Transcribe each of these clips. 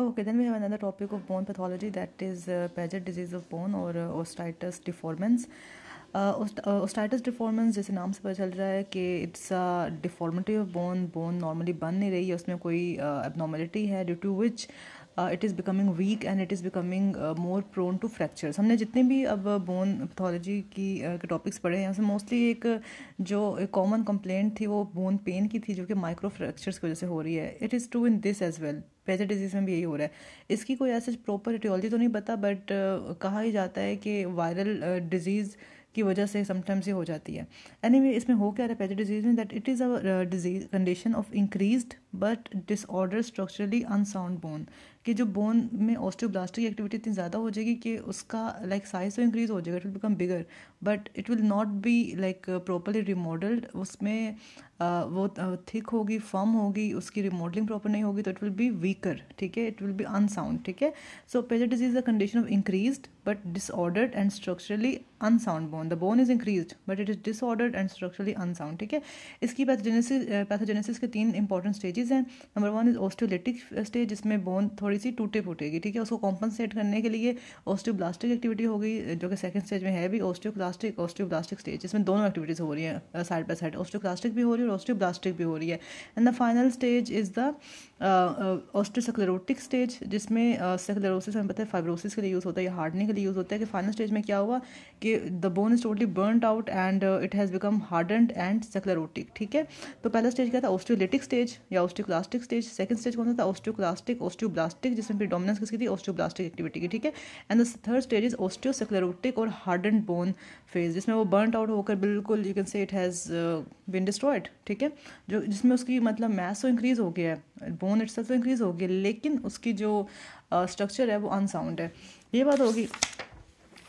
okay then we have another topic of bone pathology that is पेजर disease of bone और osteitis डिफॉर्मेंस ओस्टाइटस डिफॉर्मेंस जैसे नाम से पता चल रहा है कि it's a deformity of bone bone normally बन नहीं रही है उसमें कोई एबनॉर्मलिटी uh, है due to which it is becoming weak and it is becoming more prone to fractures हमने जितने भी अब बोन पैथोलॉजी की uh, के टॉपिक्स पढ़े हैं उसमें मोस्टली एक जो एक कॉमन कंप्लेंट थी वो बोन पेन की थी जो कि माइक्रो फ्रैक्चर्स की वजह से हो रही है it is true in this as well पेजर डिजीज़ में भी यही हो रहा है इसकी कोई ऐसे प्रॉपर एटियोलॉजी तो नहीं पता बट uh, कहा ही जाता है कि वायरल डिजीज़ uh, की वजह से समटाइम्स ये हो जाती है एनी anyway, इसमें हो क्या रहा है पेजर डिजीज़ में that it is a disease condition of increased but disorder structurally unsound bone कि जो बोन में ऑस्टियोब्लास्टिक एक्टिविटी इतनी ज़्यादा हो जाएगी कि उसका लाइक साइज तो इंक्रीज हो जाएगा it will become bigger but it will not be like properly remodelled उसमें वो थिक होगी फर्म होगी उसकी रिमॉडलिंग प्रॉपर नहीं होगी तो इट विल बी वीकर ठीक है इट विल बी अनसाउंड ठीक है सो पेजर disease a condition of increase but disordered and structurally unsound bone the bone is increase but it is disordered and structurally unsound ठीक है इसकी pathogenesis pathogenesis के तीन इंपॉर्टेंट स्टेजेस स्टेजेस हैं number one is osteolytic stage जिसमें bone थोड़ी सी टूटे फूटेगी ठीक है उसको कॉम्पनसेट करने के लिए ऑस्टियोब्लास्टिक एक्टिविटी हो गई जो कि सेकंड स्टेज में है भी ऑस्टियोक्लास्टिक ऑस्टियोब्लास्टिक स्टेज इसमें दोनों एक्टिविटीज़ हो रही हैं साइड बाई साइड ऑस्टियोक्लास्टिक भी हो रही है और ऑस्टियोब्लास्टिक भी हो रही है and the final stage is the osteosclerotic stage जिसमें सेक्लेरोसिस हमें पता है फाइब्रोसिस के लिए यूज़ होता है या हार्डनिंग के लिए यूज़ होता है कि फाइनल स्टेज में क्या हुआ कि the bone is totally burn out and it has become hardened and sclerotic ठीक है तो पहला स्टेज क्या था ऑस्ट्रोलिटिक स्टेज या ऑस्टियोक्लास्टिक स्टेज सेकंड स्टेज कौन सा था ऑस्टियोक्लास्टिक ऑस्टियोब्लास्टिक जिसमें फिर डोमिनेंस किसकी थी ऑस्टियोब्लास्टिक एक्टिविटी की ठीक है and the third stage is osteosclerotic और हार्डन बोन फेज जिसमें वो बर्न आउट होकर बिल्कुल you can say it has been destroyed ठीक है जो जिसमें उसकी मतलब मैथ तो इंक्रीज़ हो गया है बोन इट्स तो इंक्रीज़ हो गया लेकिन उसकी जो स्ट्रक्चर uh, है वो अनसाउंड है ये बात होगी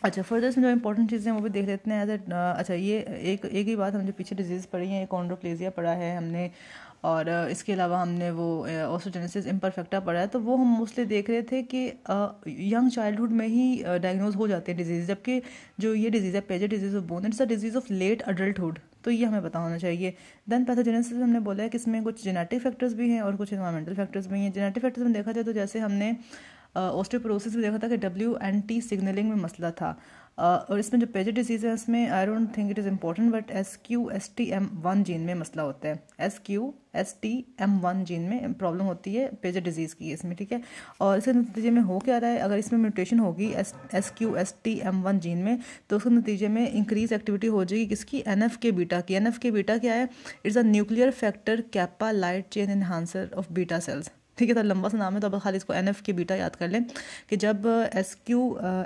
अच्छा फर्दर इसमें जो इंपॉर्टेंट चीज़ें हैं वो भी देख लेते हैं एज uh, अच्छा ये एक एक ही बात हम जो पीछे डिजीज़ पढ़ी है एक ऑन्ड्रोप्लेजिया पढ़ा है हमने और इसके अलावा हमने वो ऑसोजेनेसिस इम्परफेक्टा पढ़ा है तो वो हम मोस्टली देख रहे थे कि यंग चाइल्डहुड में ही डायग्नोज हो जाते हैं डिजीज़ जबकि जो ये डिजीज़ है पेजर disease of bone it's a disease of late adulthood तो ये हमें पता होना चाहिए देन पैथोजेनेसिस हमने बोला है कि इसमें कुछ जेनेटिक फैक्टर्स भी हैं और कुछ इन्वायरमेंटल फैक्टर्स भी हैं जेनेटिक फैक्टर्स में देखा जाए तो जैसे हमने ऑस्टोप्रोसिस में देखा था कि डब्ल्यू एंड टी सिग्नलिंग में मसला था और इसमें जो पेजर डिजीज़ है इसमें I don't think it is important but S Q S T M one gene में मसला होता है S Q S T M one gene में प्रॉब्लम होती है पेजर डिजीज़ की इसमें ठीक है और इसके नतीजे में हो क्या रहा है अगर इसमें म्यूटेशन होगी S S Q S T M one gene में तो उसके नतीजे में इंक्रीज एक्टिविटी हो जाएगी किसकी एन एफ के बीटा की एन एफ के बीटा क्या है it's a nuclear factor kappa light chain enhancer of beta cells ठीक है सर तो लंबा सा नाम है तो अब खाली इसको एन एफ के बीटा याद कर लें कि जब S Q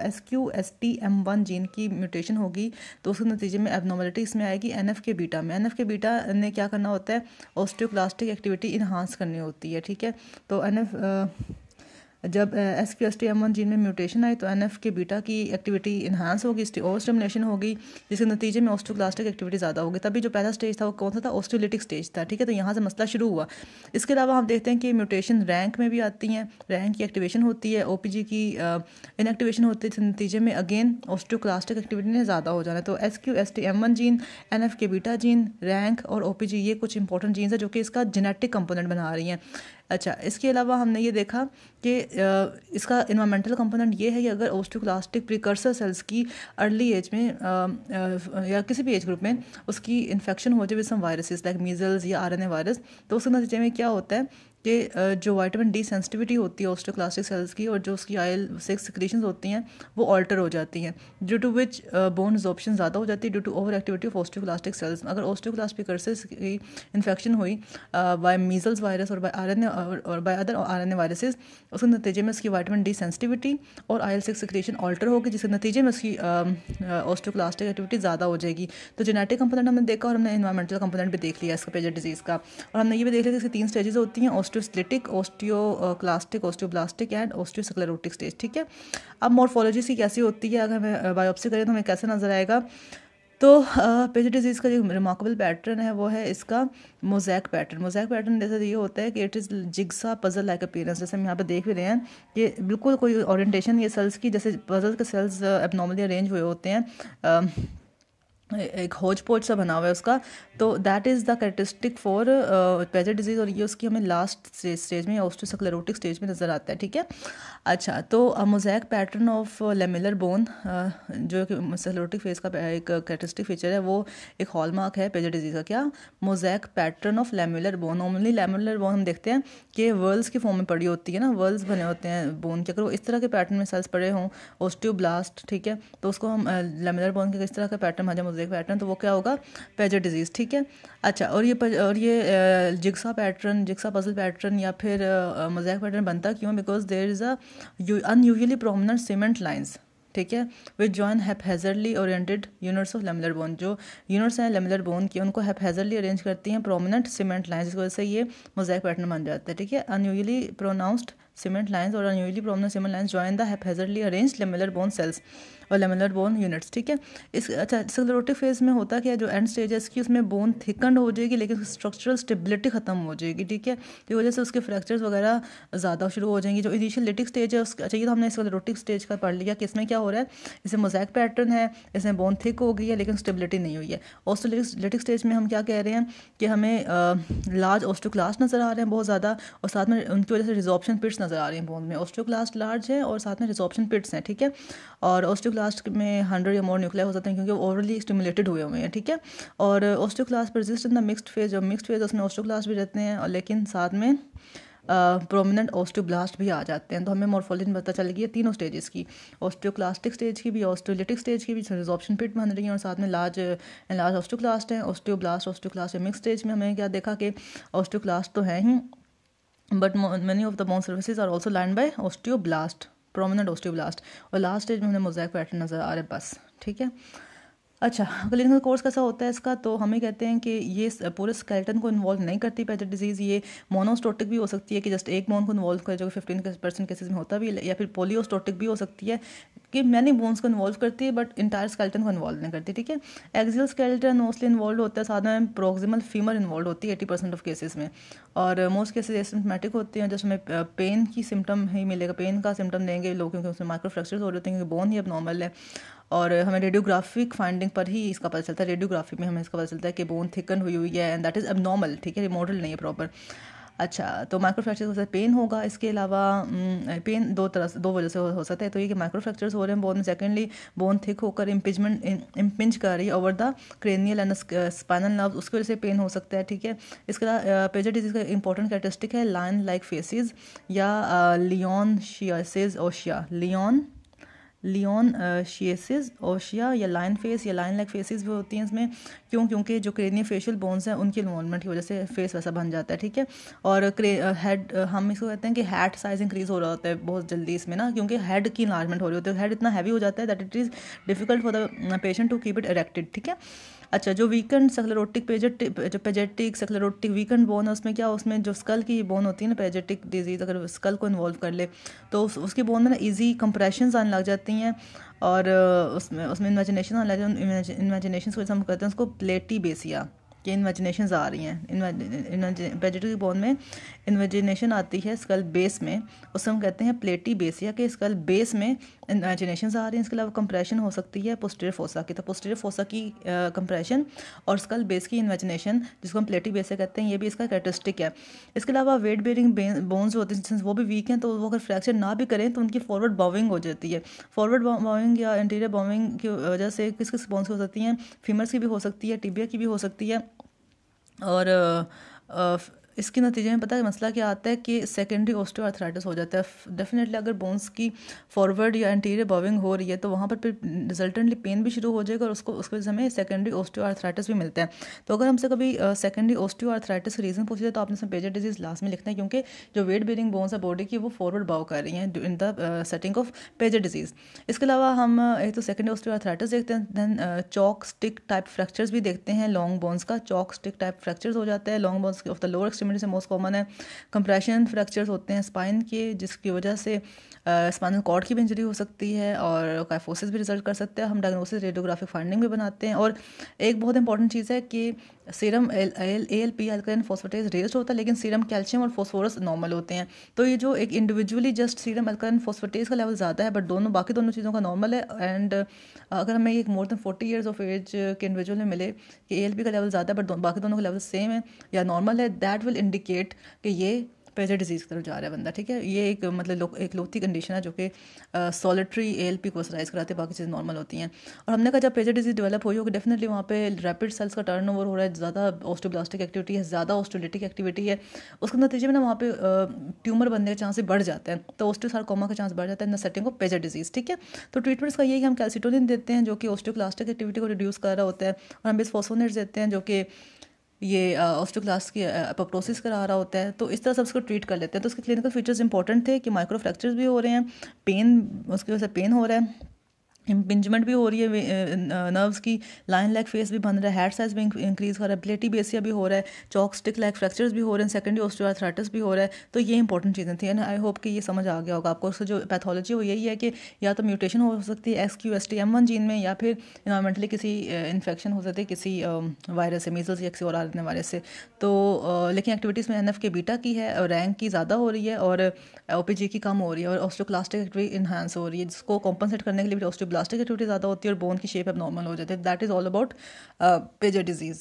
S Q S T M one gene की म्यूटेशन होगी तो उसके नतीजे में एबनॉर्मलिटी इसमें आएगी एन एफ के बीटा में एन एफ के बीटा ने क्या करना होता है ऑस्टियोक्लास्टिक एक्टिविटी इन्हांस करनी होती है ठीक है तो एन एफ जब S Q S T M one gene में म्यूटेशन आई तो एन एफ के बीटा की एक्टिविटी इन्हांस होगी ओवर स्टिमुलेशन होगी जिसके नतीजे में ऑस्टोक्लास्टिक एक्टिविटी ज़्यादा होगी तभी जो पहला स्टेज था वो कौन सा था ऑस्टोलिटिक स्टेज था ठीक है तो यहाँ से मसला शुरू हुआ इसके अलावा हम देखते हैं कि म्यूटेशन रैंक में भी आती हैं रैंक की एक्टिवेशन होती है ओ पी जी की इनएक्टिवेशन होती है जिसके नतीजे में अगेन ऑस्टोक्लास्टिक एक्टिविटी ने ज़्यादा हो जाना तो S Q S T M one gene N F K beta gene rank और ओ पी जी ये कुछ इंपॉर्टेंट जीन्स है जो कि इसका जेनेटिक कंपोनेंट बना रही हैं अच्छा इसके अलावा हमने ये देखा कि इसका इन्वामेंटल कंपोनेंट ये है कि अगर ओस्टोक्लास्टिक प्रिकर्सर सेल्स की अर्ली एज में आ, या किसी भी एज ग्रुप में उसकी इन्फेक्शन हो जाए with some viruses like measles या आर वायरस तो उसके नतीजे में क्या होता है कि जो वाइटामिन डी सेंसिटिविटी होती है ऑस्टोक्लास्टिक सेल्स की और जो उसकी आयल सिक्स सिक्रेशन होती हैं वो ऑल्टर हो जाती हैं due to which bone option ज़्यादा हो जाती है due to over activity of osteoclastic cells अगर ऑस्टोक्लास्टिक कर्सेस की इन्फेक्शन हुई बाय मीजल्स वायरस और बाय आर एन और by other R N A viruses उसके नतीजे में उसकी वाइटामिन डी सेंसिटिविटी और आयल सिक्स सिक्रेशन ऑल्टर होगी जिसके नतीजे में उसकी ऑस्टोक्लास्टिक एक्टिविटी ज़्यादा हो जाएगी तो जेनेटिक कंपोनेंट हमने देखा और हमने इन्वायरमेंटल कंपोनेंट भी देख लिया इसका पेजर डिजीज़ का और हमने ये भी देख लिया कि इसकी तीन स्टेजेज होती हैं osteolytic osteoclastic osteoblastic and osteosclerotic stage ठीक है अब मोर्फोलॉजी सी कैसी होती है अगर हमें बायोप्सी uh, करें तो हमें कैसे नज़र आएगा तो पेज uh, डिजीज़ का जो रिमार्केबल पैटर्न है वो है इसका मोजैक पैटर्न मोजैक पैटर्न जैसे ये होता है कि it is jigsaw puzzle like appearance जैसे हम यहाँ पर देख भी रहे हैं ये बिल्कुल कोई ओरिएंटेशन ये सेल्स की जैसे पजल के सेल्स एबनॉर्मली अरेंज हुए होते हैं um, एक हौज पोज सा बना हुआ है उसका तो that is the characteristic for पेजर डिजीज़ और ये उसकी हमें लास्ट स्टेज में ऑस्टोसक्लेरोटिक स्टेज में नज़र आता है ठीक है अच्छा तो mosaic pattern of lamellar bone जो कि सक्लेरोटिक फेज का uh, एक करेक्टरिस्टिक फीचर है वो एक हॉलमार्क है पेजर डिजीज़ का क्या mosaic pattern of lamellar bone normally lamellar bone हम देखते हैं कि वर्ल्स की फॉर्म में पड़ी होती है ना वर्ल्स बने होते हैं बोन के अगर वो इस तरह के पैटर्न में सेल्स पड़े हों ऑस्टियोब्लास्ट ठीक है तो उसको हम लेमुलर uh, बोन के इस तरह का पैटर्न हमारे मोज़ेक पैटर्न तो वो क्या होगा पेजर डिजीज़ ठीक है अच्छा और ये और ये jigsaw pattern jigsaw puzzle pattern या फिर मोजैक पैटर्न बनता क्यों because there is a unusually prominent cement lines ठीक है which join haphazardly oriented units of lamellar bone जो यूनिट्स हैं लेमुलर बोन की उनको हैप हेजरली अरेंज करती हैं प्रोमिनेंट सीमेंट लाइन जिसकी वजह से ये मोजैक पैटर्न बन जाता है ठीक है अनयूजली प्रोनाउंस्ड सीमेंट लाइन्स और unusually prominent cement lines join the arrange arranged bone cells और लेमुलर बोन यूनिट्स ठीक है इस अच्छा सक्लोरोटिक फेज में होता क्या जो एंड स्टेज है इसकी उसमें बोन थिकंड हो जाएगी लेकिन स्ट्रक्चरल स्टेबिलिटी खत्म हो जाएगी ठीक है तो वजह से उसके फ्रैक्चर्स वगैरह ज़्यादा शुरू हो जाएंगे जो इनिशियल लिटिक स्टेज है उसका अच्छा ये तो हमने रोटिक स्टेज का पढ़ लिया कि इसमें क्या हो रहा है इसमें मोजैक पैटर्न है इसमें बोन थिक हो गई है लेकिन स्टेबिलिटी नहीं हुई है ऑस्टोलिटिक स्टेज में हम क्या कह रहे हैं कि हमें लार्ज ऑस्टोक्लास्ट नज़र आ रहे हैं बहुत ज़्यादा और साथ में उनकी वजह से रिजॉर्प्शन पिट्स नज़र नज़र आ रही हैं बोन में ऑस्टियोक्लास्ट लार्ज है और साथ में रिसॉप्शन पिट्स हैं ठीक है और ऑस्टियोक्लास्ट में हंड्रेड या मोर न्यूक्लिया हो जाते हैं क्योंकि ओवरली स्टिमुलेटेड हुए हुए हैं ठीक है और osteoclast persist in the mixed phase और मिक्सड फेज उसमें ऑस्टियोक्लास्ट भी रहते हैं और लेकिन साथ में प्रोमिनेंट ऑस्टियोब्लास्ट भी आ जाते हैं तो हमें मॉर्फोलॉजी पता चल गई है तीनों स्टेजेस की ऑस्टियोक्लास्टिक स्टेज की भी ऑस्टियोलिटिक स्टेज की भी रिजॉप्शन पिट बन रही है और साथ में लार्ज लार्ज ऑस्टियोक्लास्ट हैं ऑस्टियोब्लास्ट ऑस्टियोक्लास्ट मिक्स स्टेज में हमें क्या देखा कि ऑस्टियोक्लास्ट तो है ही but many of the bone surfaces are also lined by osteoblast prominent osteoblast और लास्ट स्टेज में हमें मोजैक पैटर्न नजर आ रहा है बस ठीक है अच्छा क्लिनिकल कोर्स कैसा होता है इसका तो हमें कहते हैं कि ये पूरे स्केलेटन को इन्वॉल्व नहीं करती पैजर डिजीज़ ये मोनोस्टोटिक भी हो सकती है कि जस्ट एक बोन को इन्वॉल्व करे जो कि फिफ्टीन परसेंट केसेज में होता भी है या फिर पोलियोस्टोटिक भी हो सकती है कि मैनी बोन्स को इन्वॉल्व करती है बट इंटायर स्केलेटन को इन्वॉल्व नहीं करती ठीक है एक्जियल स्केलेटन मोस्टली इन्वॉल्व होता है साथ में प्रोक्सिमल फीमर इन्वॉल्व होती है एटी परसेंट ऑफ केसेज में और मोस्ट केसेज एसिम्टमेटिक होते हैं जिसमें हमें पेन की सिम्टम ही मिलेगा पेन का सिम्टम देंगे लोग क्योंकि उसमें माइक्रो फ्रैक्चर्स हो रहे हैं क्योंकि बोन ही अब नॉर्मल है और हमें रेडियोग्राफिक फाइंडिंग पर ही इसका पता चलता है रेडियोग्राफी में हमें इसका पता चलता है कि बोन थिकन हुई हुई है एंड दैट इज़ अब ठीक है रिमोडल नहीं है प्रॉपर अच्छा तो माइक्रो फ्रैक्चर हो सकता पेन होगा इसके अलावा पेन हम्म, दो तरह से दो वजह से हो, हो सकता है तो ये कि माइक्रो फ्रैक्चर्स हो रहे हैं बोन में सेकेंडली बोन थिक होकर इम्पिजमेंट इम्पिंज कर रही है over the cranial and spinal nerve उसकी वजह से पेन हो सकता है ठीक है इसके अलावा पेजर uh, डिजीज का इंपॉर्टेंट कैरेटिस्टिक है लाइन लाइक फेसिस या leontiasis ossea leon leontiasis ossea या लाइन फेस या लाइन लाइक फेसिस भी होती हैं इसमें क्यों क्योंकि जो क्रेनियम फेशियल बोन्स हैं उनकी इन्वॉलमेंट की वजह से फेस वैसा बन जाता है ठीक है और हेड uh, uh, हम इसको कहते हैं कि हेड साइज इंक्रीज हो रहा होता है बहुत जल्दी इसमें ना क्योंकि हेड की इन्वॉलमेंट हो रही होती है हेड इतना हैवी हो जाता है that it is difficult for the patient to keep it erected ठीक है अच्छा जो वीकेंड सेक्लेरोटिक पेजेटिक जो पेजेटिक सेक्लेरोटिक वीकेंड बोन है उसमें क्या उसमें जो स्कल की बोन होती है ना पेजेटिक डिजीज़ अगर स्कल को इन्वॉल्व कर ले तो उस, उसकी बोन में ना ईजी कंप्रेशन आने लग जाती हैं और उसमें उसमें इमेजिनेशन आने लग जाती है इमेजिनेशन को हम कहते हैं उसको प्लेटी बेसिया कि इन्वेजिनेशन आ रही हैं पेजेटिक बोन में इन्वेजिनेशन आती है स्कल बेस में उसे हम कहते हैं प्लेटी बेस या कि स्कल बेस में इमेजिनेशन आ रही हैं इसके अलावा कंप्रेशन हो सकती है पोस्टेर फोसा की तो पोस्टेर फोसा की कंप्रेशन और स्कल बेस की इमेजिनेशन जिसको हम प्लेटी बेस कहते हैं ये भी इसका कैटरिस्टिक है इसके अलावा वेट बेरिंग बोन्स होते हैं वो भी वीक हैं तो वो अगर फ्रैक्चर ना भी करें तो उनकी फॉरवर्ड बॉविंग हो जाती है फॉरवर्ड बॉविंग या इंटीरियर बॉविंग की वजह से किस किस बोन्स हो सकती हैं फीमर्स की भी हो सकती है टिबिया की भी हो सकती है और इसके नतीजे में पता है मसला क्या आता है कि सेकेंडरी आर्थराइटिस हो जाता है डेफिनेटली अगर बोन्स की फॉरवर्ड या एंटीरियर बॉविंग हो रही है तो वहाँ पर फिर रिजल्टेंटली पेन भी शुरू हो जाएगा और उसको उसके वजह से हमें सेकेंडरी भी मिलता है तो अगर हमसे कभी सेकेंडरी आर्थराइटिस का रीज़न पूछी जाए तो आपने इसमें पेजर डिजीज लास्ट में लिखना है क्योंकि जो वेट बेरिंग बोन्स है बॉडी की वो फॉरवर्ड बाव कर रही हैं इन द सेटिंग ऑफ पेजर डिजीज़ इसके अलावा हम एक तो सेकेंडरी आर्थराइटिस देखते हैं then chalk stick type fractures भी देखते हैं लॉन्ग बोन्स का चॉक स्टिक टाइप फ्रैक्चर्स हो जाता है long bones of the lower extremity से मोस्ट कॉमन है कंप्रेशन फ्रैक्चर्स होते हैं स्पाइन के जिसकी वजह से स्पाइनल कॉर्ड की भी इंजरी हो सकती है और काइफोसिस भी रिजल्ट कर सकते हैं हम डायग्नोसिस रेडियोग्राफिक फाइंडिंग भी बनाते हैं और एक बहुत इंपॉर्टेंट चीज़ है कि serum L L L P alkaline phosphatase raise होता है लेकिन सीरम कैल्शियम और फॉस्फोरस नॉर्मल होते हैं तो ये जो एक individually just serum alkaline phosphatase का लेवल ज़्यादा है बट दोनों बाकी दोनों चीज़ों का नॉर्मल है एंड अगर हमें एक more than forty years of age के इंडिविजुअल में मिले कि ए का लेवल ज़्यादा है बट बाकी दोनों का लेवल सेम है या नॉर्मल है दैट विल विल इंडिकेट कि ये पेजर डिजीज़ की तरफ जा रहा है बंदा ठीक है ये एक मतलब लो, एक लोथी कंडीशन है जो कि सॉलिटरी ए एल पी को सराइज कराते बाकी चीज़ें नॉर्मल होती हैं और हमने कहा जब पेजर डिजीज़ डेवलप हुई होगी डेफिनेटली वहाँ पे रैपिड सेल्स का टर्न ओवर हो रहा है ज़्यादा ऑस्टोब्लास्टिक एक्टिविटी है ज़्यादा ऑस्टोलिटिक एक्टिविटी है उसके नतीजे में ना वहाँ पर ट्यूमर बनने के चांसेस बढ़ जाते हैं तो कोमा का चांस बढ़ जाता है इन द सेटिंग ऑफ पेजर डिजीज़ ठीक है तो ट्रीटमेंट्स का ये कि हम कैल्सिटोलिन देते हैं जो कि ऑस्टोक्लास्टिक एक्टिविटी को रिड्यूस कर रहा होता है और हम बिस्फोसोनेट देते हैं जो कि ये ऑस्टोक्लास की अपोप्रोसिस करा रहा होता है तो इस तरह से उसको ट्रीट कर लेते हैं तो उसके क्लिनिकल फीचर्स इंपॉर्टेंट थे कि माइक्रो फ्रैक्चर्स भी हो रहे हैं पेन उसकी वजह से पेन हो रहा है इम्पिंजमेंट भी हो रही है नर्व्स की लाइन लेग फेस भी बन रहा है हेड साइज भी इंक्रीज हो रहा है प्लेटी बेसिया भी हो रहा है चॉक स्टिक लेग फ्रैक्चर्स भी हो रहे हैं सेकेंडरी ऑस्टोआर्थराइटिस भी हो रहा है तो ये इंपॉर्टेंट चीज़ें थी एंड आई होप कि ये समझ आ गया होगा आपको उससे जो पैथोलॉजी वो यही है कि या तो म्यूटेशन हो सकती है S Q S T M one gene में या फिर इन्वायरमेंटली किसी इन्फेक्शन हो सकती है किसी वायरस से मीजल्स या किसी और आने वायरस से तो लेकिन एक्टिविटीज़ में एन एफ के बीटा की है और रैंक की ज़्यादा हो रही है और ओ पी जी की कम हो रही है और ऑस्टोक्लास्टिक एक्टिविटी इन्हांस हो रही है जिसको कॉम्पनसेट करने के लिए भी ऑस्टो ब्लास्टिक एक्टिविटी ज़्यादा होती है और बोन की शेप अब नॉर्मल हो जाती है दैट इज़ ऑल अबाउट पेजर डिजीज़